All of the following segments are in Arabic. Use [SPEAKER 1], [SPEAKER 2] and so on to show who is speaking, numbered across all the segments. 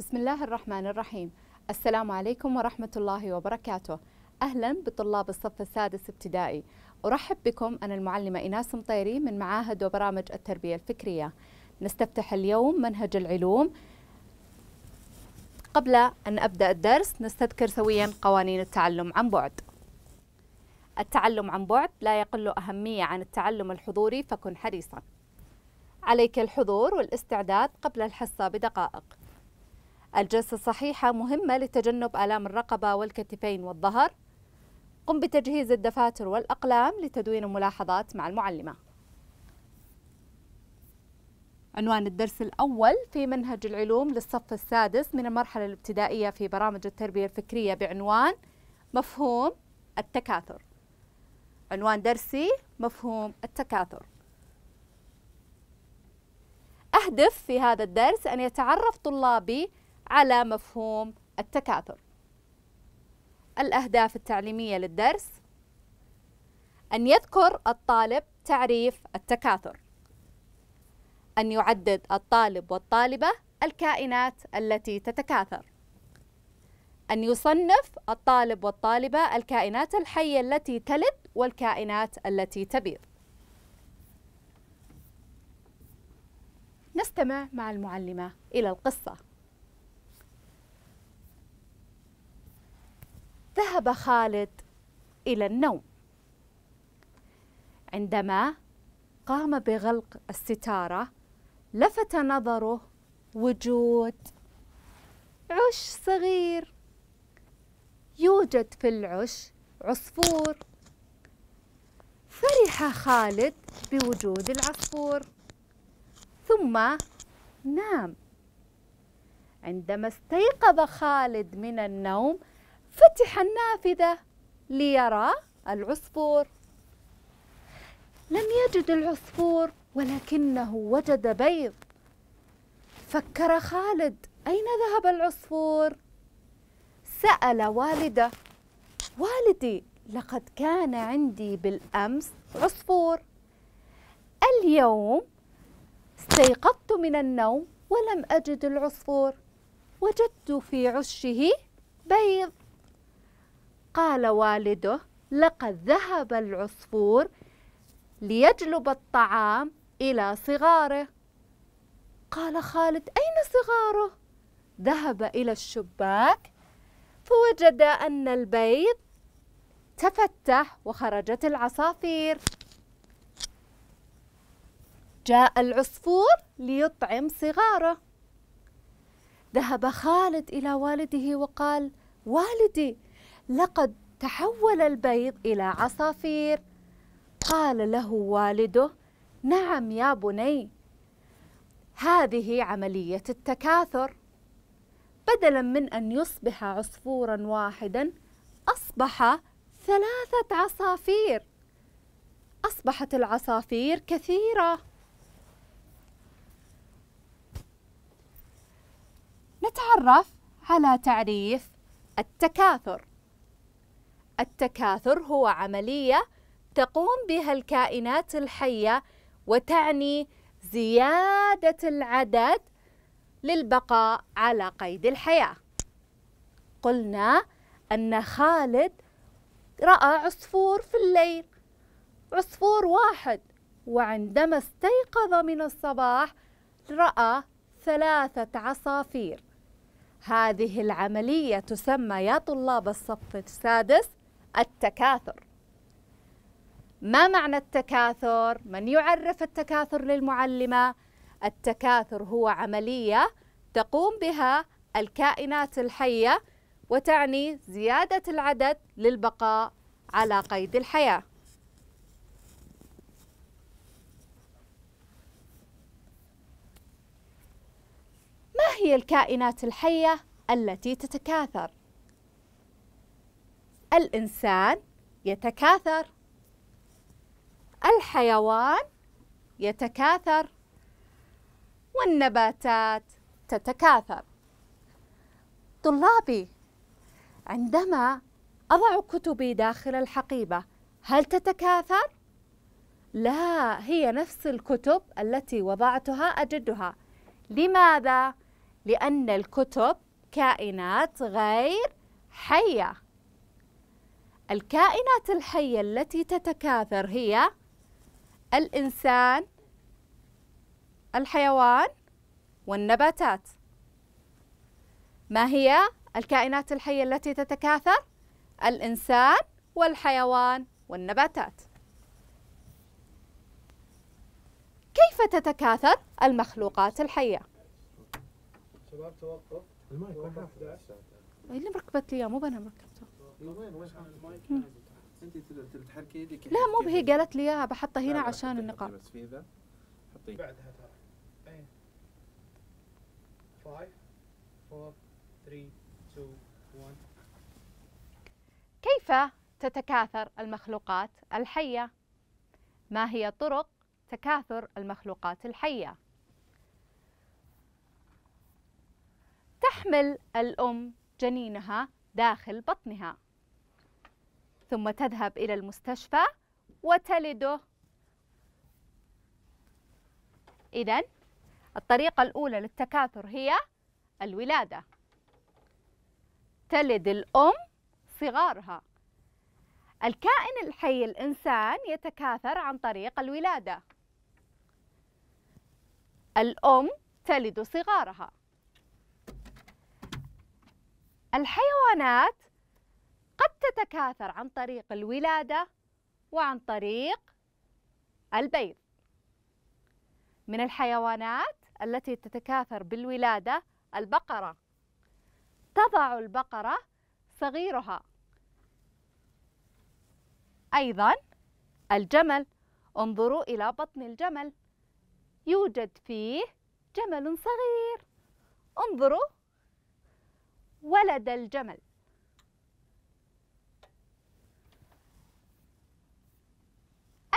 [SPEAKER 1] بسم الله الرحمن الرحيم السلام عليكم ورحمة الله وبركاته أهلا بطلاب الصف السادس ابتدائي أرحب بكم أنا المعلمة إناس مطيري من معاهد وبرامج التربية الفكرية نستفتح اليوم منهج العلوم قبل أن أبدأ الدرس نستذكر سويا قوانين التعلم عن بعد التعلم عن بعد لا يقل أهمية عن التعلم الحضوري فكن حريصا عليك الحضور والاستعداد قبل الحصة بدقائق الجلسة الصحيحة مهمة لتجنب آلام الرقبة والكتفين والظهر قم بتجهيز الدفاتر والأقلام لتدوين الملاحظات مع المعلمة عنوان الدرس الأول في منهج العلوم للصف السادس من المرحلة الابتدائية في برامج التربية الفكرية بعنوان مفهوم التكاثر عنوان درسي مفهوم التكاثر أهدف في هذا الدرس أن يتعرف طلابي على مفهوم التكاثر الأهداف التعليمية للدرس أن يذكر الطالب تعريف التكاثر أن يعدد الطالب والطالبة الكائنات التي تتكاثر أن يصنف الطالب والطالبة الكائنات الحية التي تلد والكائنات التي تبيض نستمع مع المعلمة إلى القصة ذهب خالد إلى النوم عندما قام بغلق الستارة لفت نظره وجود عش صغير يوجد في العش عصفور فرح خالد بوجود العصفور ثم نام عندما استيقظ خالد من النوم فتح النافذة ليرى العصفور لم يجد العصفور ولكنه وجد بيض فكر خالد أين ذهب العصفور؟ سأل والده والدي لقد كان عندي بالأمس عصفور اليوم استيقظت من النوم ولم أجد العصفور وجدت في عشه بيض قال والده لقد ذهب العصفور ليجلب الطعام إلى صغاره قال خالد أين صغاره؟ ذهب إلى الشباك فوجد أن البيض تفتح وخرجت العصافير جاء العصفور ليطعم صغاره ذهب خالد إلى والده وقال والدي لقد تحول البيض إلى عصافير قال له والده نعم يا بني هذه عملية التكاثر بدلا من أن يصبح عصفورا واحدا أصبح ثلاثة عصافير أصبحت العصافير كثيرة نتعرف على تعريف التكاثر التكاثر هو عملية تقوم بها الكائنات الحية وتعني زيادة العدد للبقاء على قيد الحياة قلنا أن خالد رأى عصفور في الليل عصفور واحد وعندما استيقظ من الصباح رأى ثلاثة عصافير هذه العملية تسمى يا طلاب الصف السادس التكاثر ما معنى التكاثر؟ من يعرف التكاثر للمعلمة؟ التكاثر هو عملية تقوم بها الكائنات الحية وتعني زيادة العدد للبقاء على قيد الحياة ما هي الكائنات الحية التي تتكاثر؟ الإنسان يتكاثر الحيوان يتكاثر والنباتات تتكاثر طلابي عندما أضع كتبي داخل الحقيبة هل تتكاثر؟ لا هي نفس الكتب التي وضعتها أجدها لماذا؟ لأن الكتب كائنات غير حية الكائنات الحية التي تتكاثر هي الإنسان الحيوان والنباتات ما هي الكائنات الحية التي تتكاثر؟ الإنسان والحيوان والنباتات كيف تتكاثر المخلوقات الحية؟ شباب توقف المايك إيه، اللي مركبت لي مو بنا مركبت لا مو بهي قالت لي اياها بحطها هنا عشان النقاط كيف تتكاثر المخلوقات الحية؟ ما هي طرق تكاثر المخلوقات الحية؟ تحمل الأم جنينها داخل بطنها ثم تذهب إلى المستشفى وتلده إذا الطريقة الأولى للتكاثر هي الولادة تلد الأم صغارها الكائن الحي الإنسان يتكاثر عن طريق الولادة الأم تلد صغارها الحيوانات قد تتكاثر عن طريق الولادة وعن طريق البيض من الحيوانات التي تتكاثر بالولادة البقرة تضع البقرة صغيرها أيضا الجمل انظروا إلى بطن الجمل يوجد فيه جمل صغير انظروا ولد الجمل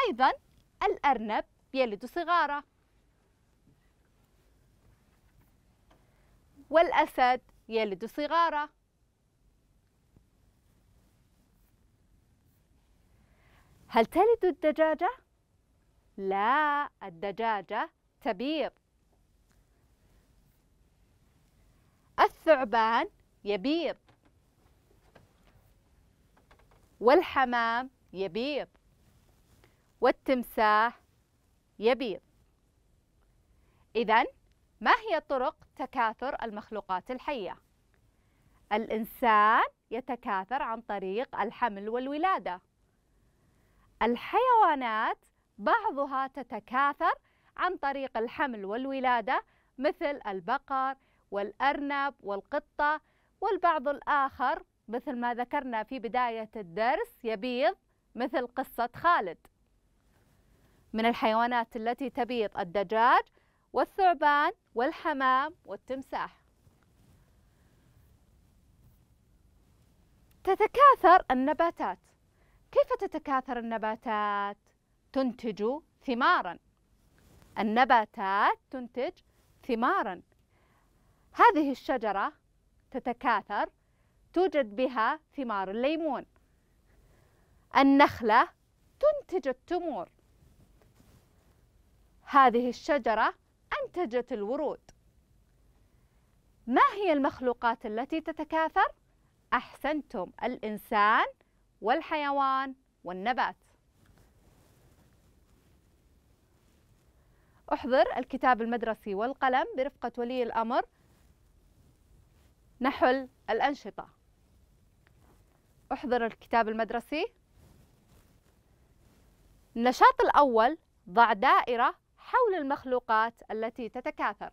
[SPEAKER 1] أيضا الأرنب يلد صغاره والأسد يلد صغاره هل تلد الدجاجة؟ لا الدجاجة تبيض الثعبان يبيض والحمام يبيض والتمساح يبيض إذا ما هي طرق تكاثر المخلوقات الحية؟ الإنسان يتكاثر عن طريق الحمل والولادة الحيوانات بعضها تتكاثر عن طريق الحمل والولادة مثل البقر والأرنب والقطة والبعض الآخر مثل ما ذكرنا في بداية الدرس يبيض مثل قصة خالد من الحيوانات التي تبيض الدجاج والثعبان والحمام والتمساح تتكاثر النباتات كيف تتكاثر النباتات تنتج ثمارا النباتات تنتج ثمارا هذه الشجره تتكاثر توجد بها ثمار الليمون النخله تنتج التمور هذه الشجرة أنتجت الورود ما هي المخلوقات التي تتكاثر؟ أحسنتم الإنسان والحيوان والنبات احضر الكتاب المدرسي والقلم برفقة ولي الأمر نحل الأنشطة احضر الكتاب المدرسي النشاط الأول ضع دائرة حول المخلوقات التي تتكاثر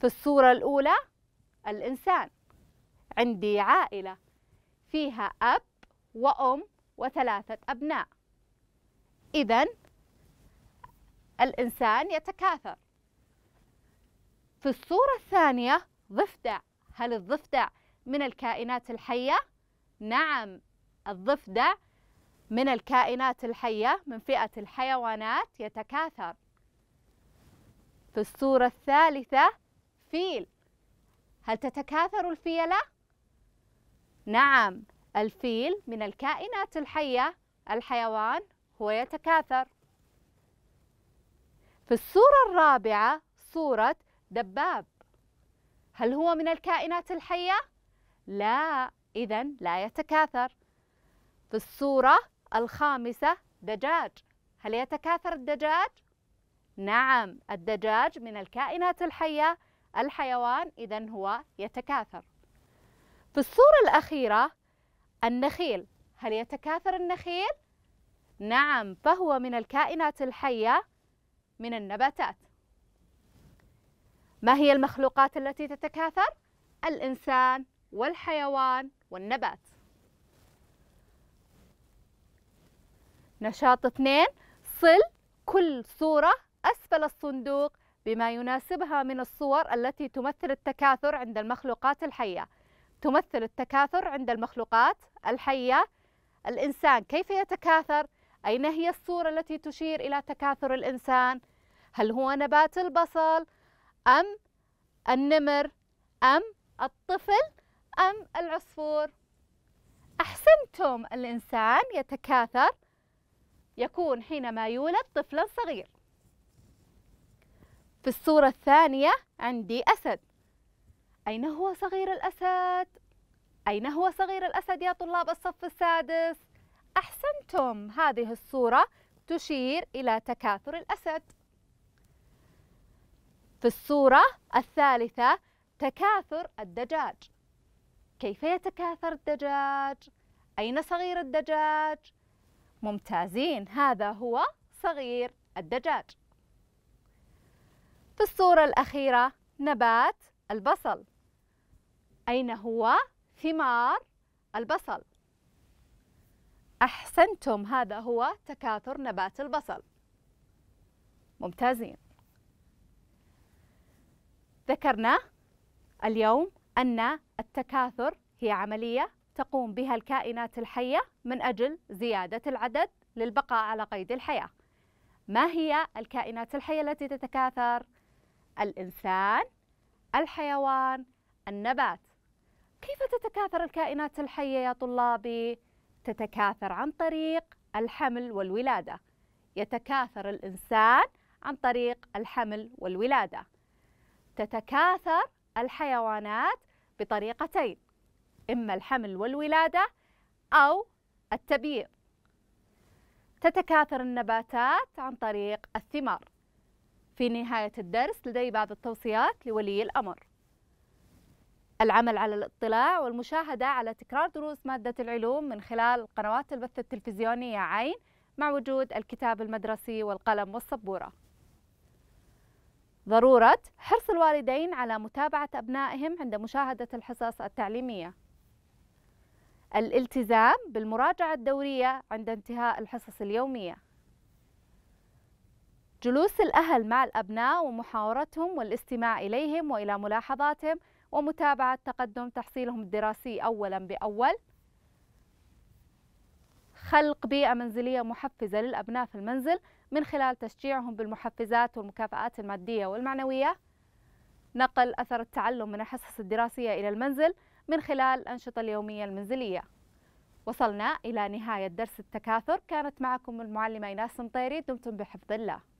[SPEAKER 1] في الصورة الأولى الإنسان عندي عائلة فيها أب وأم وثلاثة أبناء إذا الإنسان يتكاثر في الصورة الثانية ضفدع هل الضفدع من الكائنات الحية؟ نعم الضفدع من الكائنات الحية من فئة الحيوانات يتكاثر في الصورة الثالثة فيل هل تتكاثر الفيلة؟ نعم الفيل من الكائنات الحية الحيوان هو يتكاثر في الصورة الرابعة صورة دباب هل هو من الكائنات الحية؟ لا إذن لا يتكاثر في الصورة الخامسة دجاج هل يتكاثر الدجاج؟ نعم الدجاج من الكائنات الحية الحيوان إذا هو يتكاثر في الصورة الأخيرة النخيل هل يتكاثر النخيل؟ نعم فهو من الكائنات الحية من النباتات ما هي المخلوقات التي تتكاثر؟ الإنسان والحيوان والنبات نشاط اثنين صل كل صورة أسفل الصندوق بما يناسبها من الصور التي تمثل التكاثر عند المخلوقات الحية تمثل التكاثر عند المخلوقات الحية الإنسان كيف يتكاثر؟ أين هي الصورة التي تشير إلى تكاثر الإنسان؟ هل هو نبات البصل؟ أم النمر؟ أم الطفل؟ أم العصفور؟ أحسنتم الإنسان يتكاثر يكون حينما يولد طفلا صغير في الصورة الثانية عندي أسد أين هو صغير الأسد؟ أين هو صغير الأسد يا طلاب الصف السادس؟ أحسنتم هذه الصورة تشير إلى تكاثر الأسد في الصورة الثالثة تكاثر الدجاج كيف يتكاثر الدجاج؟ أين صغير الدجاج؟ ممتازين هذا هو صغير الدجاج في الصورة الأخيرة نبات البصل أين هو ثمار البصل أحسنتم هذا هو تكاثر نبات البصل ممتازين ذكرنا اليوم أن التكاثر هي عملية تقوم بها الكائنات الحية من أجل زيادة العدد للبقاء على قيد الحياة ما هي الكائنات الحية التي تتكاثر؟ الإنسان الحيوان النبات كيف تتكاثر الكائنات الحية يا طلابي؟ تتكاثر عن طريق الحمل والولادة يتكاثر الإنسان عن طريق الحمل والولادة تتكاثر الحيوانات بطريقتين إما الحمل والولادة أو التبييض تتكاثر النباتات عن طريق الثمار في نهاية الدرس لدي بعض التوصيات لولي الأمر العمل على الاطلاع والمشاهدة على تكرار دروس مادة العلوم من خلال قنوات البث التلفزيونية عين مع وجود الكتاب المدرسي والقلم والسبورة ضرورة حرص الوالدين على متابعة أبنائهم عند مشاهدة الحصص التعليمية الالتزام بالمراجعة الدورية عند انتهاء الحصص اليومية جلوس الأهل مع الأبناء ومحاورتهم والاستماع إليهم وإلى ملاحظاتهم ومتابعة تقدم تحصيلهم الدراسي أولا بأول خلق بيئة منزلية محفزة للأبناء في المنزل من خلال تشجيعهم بالمحفزات والمكافآت المادية والمعنوية نقل أثر التعلم من الحصص الدراسية إلى المنزل من خلال الأنشطة اليومية المنزلية وصلنا إلى نهاية درس التكاثر كانت معكم المعلمة إيناس مطيري دمتم بحفظ الله